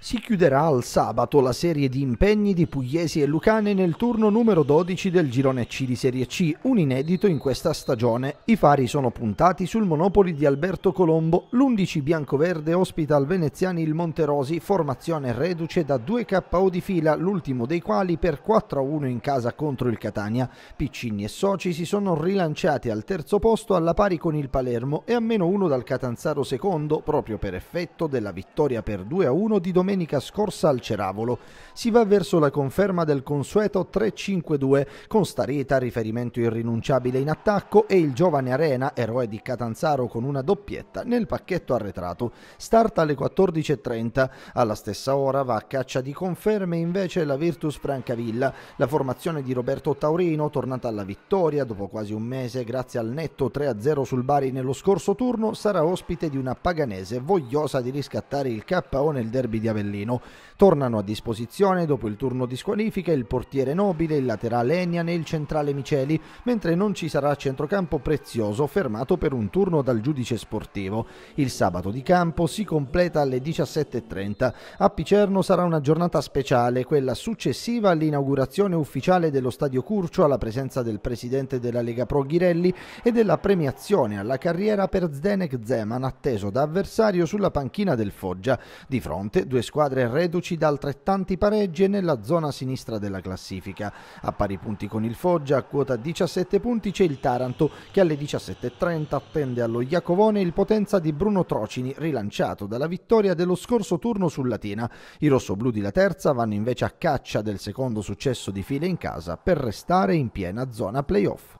Si chiuderà al sabato la serie di impegni di Pugliesi e Lucane nel turno numero 12 del girone C di Serie C, un inedito in questa stagione. I fari sono puntati sul Monopoli di Alberto Colombo. L'11 biancoverde ospita al Veneziani il Monterosi, formazione reduce da due KO di fila, l'ultimo dei quali per 4-1 in casa contro il Catania. Piccini e Soci si sono rilanciati al terzo posto alla pari con il Palermo e a meno 1 dal Catanzaro secondo, proprio per effetto della vittoria per 2-1 di domenica domenica scorsa al Ceravolo. Si va verso la conferma del consueto 3-5-2 con Stareta, riferimento irrinunciabile in attacco, e il giovane Arena, eroe di Catanzaro con una doppietta, nel pacchetto arretrato. Starta alle 14.30. Alla stessa ora va a caccia di conferme invece la Virtus Francavilla, la formazione di Roberto Taurino, tornata alla vittoria dopo quasi un mese grazie al netto 3-0 sul Bari nello scorso turno, sarà ospite di una paganese vogliosa di riscattare il KO nel derby di Avellino. Avellino. Tornano a disposizione dopo il turno di squalifica il portiere Nobile, il laterale Enian e il centrale Miceli, mentre non ci sarà centrocampo prezioso fermato per un turno dal giudice sportivo. Il sabato di campo si completa alle 17.30. A Picerno sarà una giornata speciale, quella successiva all'inaugurazione ufficiale dello stadio Curcio alla presenza del presidente della Lega Pro Ghirelli e della premiazione alla carriera per Zdenek Zeman atteso da avversario sulla panchina del Foggia. Di fronte due squadre reduci da altrettanti pareggi e nella zona sinistra della classifica. A pari punti con il Foggia, a quota 17 punti c'è il Taranto che alle 17.30 attende allo Iacovone il potenza di Bruno Trocini rilanciato dalla vittoria dello scorso turno su Latina. I rossoblù di La Terza vanno invece a caccia del secondo successo di file in casa per restare in piena zona playoff.